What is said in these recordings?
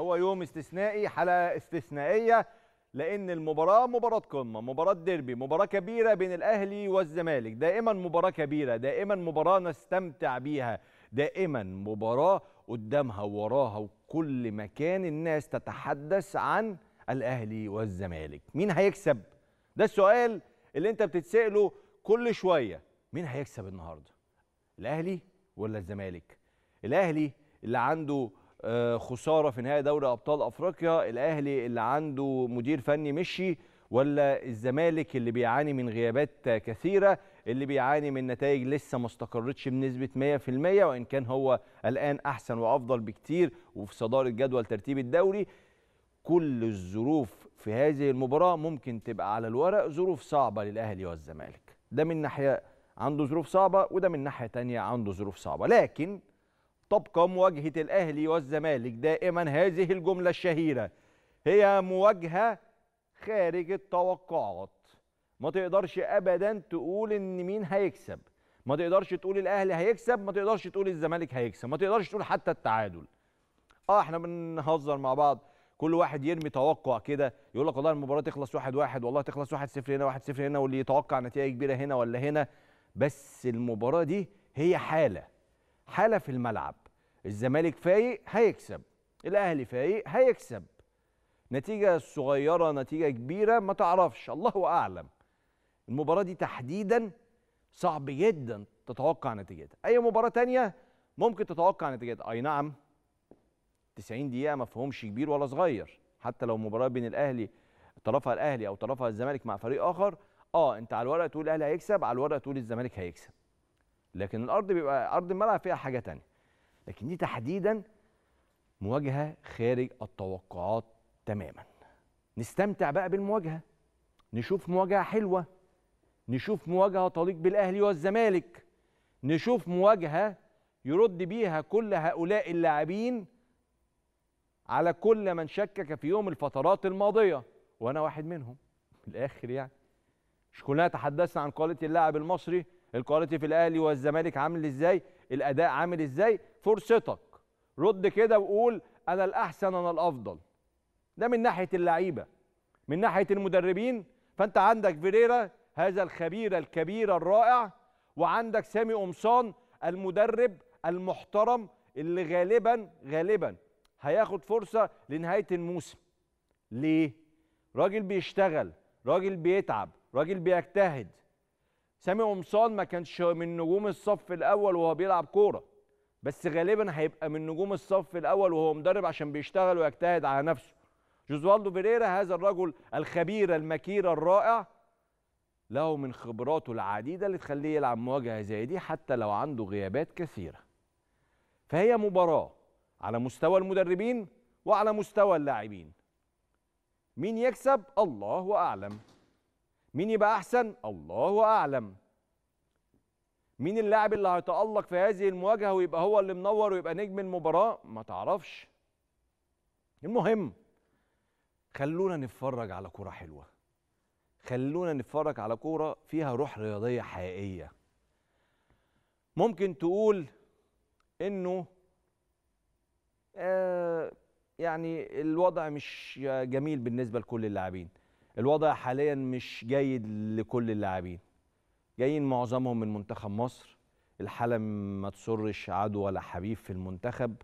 هو يوم استثنائي حلقه استثنائيه لان المباراه مباراه قمه مباراه ديربي مباراه كبيره بين الاهلي والزمالك دائما مباراه كبيره دائما مباراه نستمتع بيها دائما مباراه قدامها وراها وكل مكان الناس تتحدث عن الاهلي والزمالك مين هيكسب ده السؤال اللي انت بتتساله كل شويه مين هيكسب النهارده الاهلي ولا الزمالك الاهلي اللي عنده آه، خساره في نهائي دوري ابطال افريقيا الاهلي اللي عنده مدير فني مشي ولا الزمالك اللي بيعاني من غيابات كثيره اللي بيعاني من نتائج لسه ما استقرتش بنسبه 100% وان كان هو الان احسن وافضل بكتير وفي صداره جدول ترتيب الدوري كل الظروف في هذه المباراه ممكن تبقى على الورق ظروف صعبه للاهلي والزمالك ده من ناحيه عنده ظروف صعبه وده من ناحيه ثانيه عنده ظروف صعبه لكن تبقى مواجهة الأهلي والزمالك دائما هذه الجملة الشهيرة هي مواجهة خارج التوقعات ما تقدرش أبدا تقول إن مين هيكسب ما تقدرش تقول الأهلي هيكسب ما تقدرش تقول الزمالك هيكسب ما تقدرش تقول حتى التعادل اه احنا بنهزر مع بعض كل واحد يرمي توقع كده يقول لك والله المباراه تخلص 1-1 واحد واحد والله تخلص 1-0 هنا 1-0 هنا واللي يتوقع نتيجه كبيره هنا ولا هنا بس المباراه دي هي حاله حاله في الملعب الزمالك فايق هيكسب الاهلي فايق هيكسب نتيجه صغيره نتيجه كبيره ما تعرفش الله اعلم المباراه دي تحديدا صعب جدا تتوقع نتيجتها اي مباراه تانية ممكن تتوقع نتيجتها اي نعم 90 دقيقه ما فهمش كبير ولا صغير حتى لو مباراه بين الاهلي طرفها الاهلي او طرفها الزمالك مع فريق اخر اه انت على الورق تقول الاهلي هيكسب على الورق تقول الزمالك هيكسب لكن الارض بيبقى ارض الملعب فيها حاجه تانية لكن دي تحديدا مواجهه خارج التوقعات تماما نستمتع بقى بالمواجهه نشوف مواجهه حلوه نشوف مواجهه تليق بالاهلي والزمالك نشوف مواجهه يرد بيها كل هؤلاء اللاعبين على كل من شكك فيهم الفترات الماضيه وانا واحد منهم في الاخر يعني مش كلنا تحدثنا عن كواليتي اللاعب المصري الكواليتي في الاهلي والزمالك عامل ازاي الاداء عامل ازاي فرصتك رد كده وقول انا الاحسن انا الافضل ده من ناحيه اللعيبه من ناحيه المدربين فانت عندك فيريرا هذا الخبير الكبير الرائع وعندك سامي قمصان المدرب المحترم اللي غالبا غالبا هياخد فرصه لنهايه الموسم ليه راجل بيشتغل راجل بيتعب راجل بيجتهد سامي قمصان ما كانش من نجوم الصف الاول وهو بيلعب كوره بس غالبا هيبقى من نجوم الصف الاول وهو مدرب عشان بيشتغل ويجتهد على نفسه جوزوالدو بيريرا هذا الرجل الخبير المكير الرائع له من خبراته العديده اللي تخليه يلعب مواجهه زي دي حتى لو عنده غيابات كثيره فهي مباراه على مستوى المدربين وعلى مستوى اللاعبين مين يكسب الله اعلم مين يبقى احسن الله اعلم مين اللاعب اللي هيتالق في هذه المواجهه ويبقى هو اللي منور ويبقى نجم المباراه ما تعرفش المهم خلونا نتفرج على كوره حلوه خلونا نتفرج على كوره فيها روح رياضيه حقيقيه ممكن تقول انه آه يعني الوضع مش جميل بالنسبه لكل اللاعبين الوضع حاليا مش جيد لكل اللاعبين جايين معظمهم من منتخب مصر الحاله ما تسرش عدو ولا حبيب في المنتخب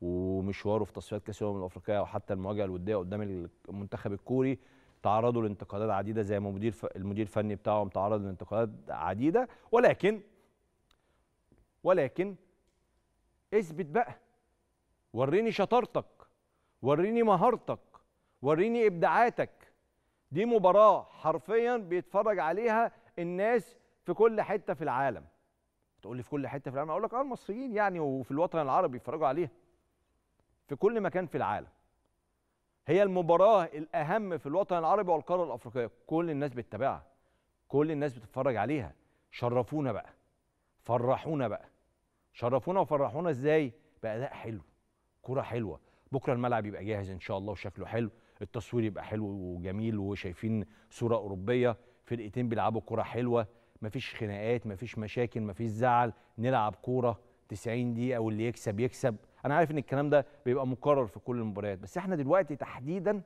ومشواره في تصفيات كاس الامم الافريقيه وحتى المواجهه الوديه قدام المنتخب الكوري تعرضوا لانتقادات عديده زي ما مدير المدير الفني بتاعهم تعرض لانتقادات عديده ولكن ولكن اثبت بقى وريني شطارتك وريني مهارتك وريني ابداعاتك دي مباراه حرفيا بيتفرج عليها الناس في كل حته في العالم تقول لي في كل حته في العالم اقول لك اه المصريين يعني وفي الوطن العربي بيتفرجوا عليها في كل مكان في العالم هي المباراه الاهم في الوطن العربي والقاره الافريقيه كل الناس بتتابعها كل الناس بتتفرج عليها شرفونا بقى فرحونا بقى شرفونا وفرحونا ازاي باداء حلو كره حلوه بكره الملعب يبقى جاهز ان شاء الله وشكله حلو التصوير يبقى حلو وجميل وشايفين صوره اوروبيه فرقتين بيلعبوا كره حلوه مفيش خناقات مفيش مشاكل مفيش زعل نلعب كوره 90 دقيقه واللي يكسب يكسب انا عارف ان الكلام ده بيبقى مكرر في كل المباريات بس احنا دلوقتي تحديدا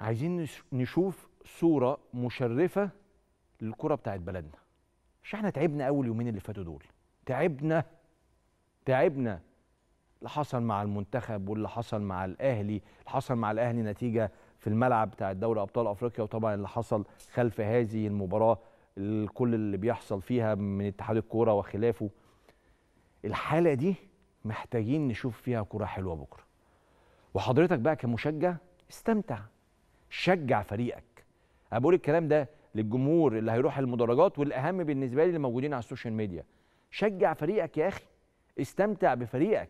عايزين نشوف صوره مشرفه للكره بتاعت بلدنا مش احنا تعبنا اول يومين اللي فاتوا دول تعبنا تعبنا اللي حصل مع المنتخب واللي حصل مع الاهلي اللي حصل مع الاهلي نتيجه في الملعب بتاع الدوري ابطال افريقيا وطبعا اللي حصل خلف هذه المباراه كل اللي بيحصل فيها من اتحاد الكوره وخلافه الحاله دي محتاجين نشوف فيها كوره حلوه بكره وحضرتك بقى كمشجع استمتع شجع فريقك انا بقول الكلام ده للجمهور اللي هيروح المدرجات والاهم بالنسبه لي اللي موجودين على السوشيال ميديا شجع فريقك يا اخي استمتع بفريقك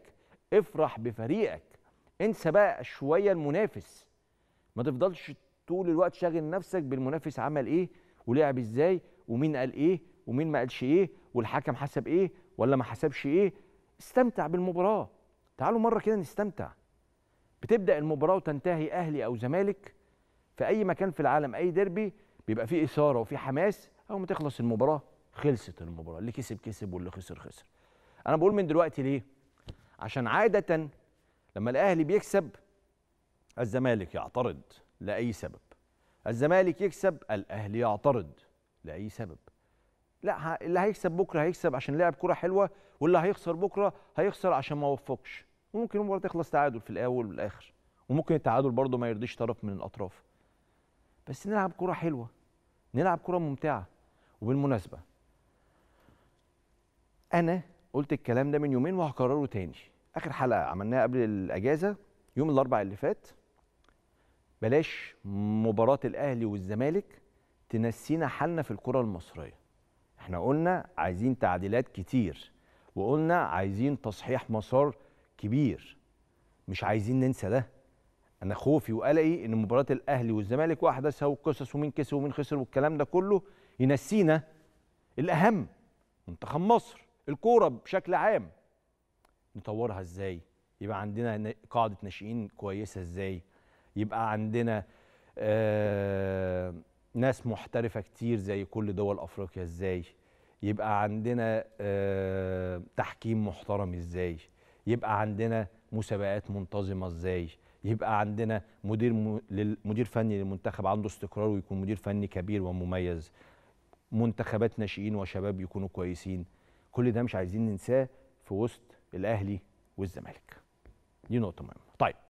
افرح بفريقك انسى بقى شويه المنافس ما تفضلش طول الوقت شاغل نفسك بالمنافس عمل ايه ولعب ازاي ومين قال ايه ومين ما قالش ايه والحكم حسب ايه ولا ما حسبش ايه استمتع بالمباراه تعالوا مره كده نستمتع بتبدا المباراه وتنتهي اهلي او زمالك في اي مكان في العالم اي ديربي بيبقى فيه اثاره وفيه حماس اول ما تخلص المباراه خلصت المباراه اللي كسب كسب واللي خسر خسر انا بقول من دلوقتي ليه عشان عادة لما الأهلي بيكسب الزمالك يعترض لأي سبب الزمالك يكسب الأهلي يعترض لأي سبب لا اللي هيكسب بكرة هيكسب عشان لعب كرة حلوة واللي هيخسر بكرة هيخسر عشان ما وفقش وممكن المباراة تخلص تعادل في الأول والآخر وممكن التعادل برضه ما يرضيش طرف من الأطراف بس نلعب كرة حلوة نلعب كرة ممتعة وبالمناسبة أنا قلت الكلام ده من يومين وهكرره تاني اخر حلقه عملناها قبل الاجازه يوم الاربع اللي فات بلاش مباراه الاهلي والزمالك تنسينا حالنا في الكره المصريه احنا قلنا عايزين تعديلات كتير وقلنا عايزين تصحيح مسار كبير مش عايزين ننسى ده انا خوفي وقلقي ان مباراه الاهلي والزمالك واحدثها والقصص ومين كسب ومين خسر والكلام ده كله ينسينا الاهم منتخب مصر الكوره بشكل عام نطورها ازاي يبقى عندنا قاعده ناشئين كويسه ازاي يبقى عندنا آه ناس محترفه كتير زي كل دول افريقيا ازاي يبقى عندنا آه تحكيم محترم ازاي يبقى عندنا مسابقات منتظمه ازاي يبقى عندنا مدير م... مدير فني للمنتخب عنده استقرار ويكون مدير فني كبير ومميز منتخبات ناشئين وشباب يكونوا كويسين كل ده مش عايزين ننساه في وسط الاهلي والزمالك دي نقطه مهمه طيب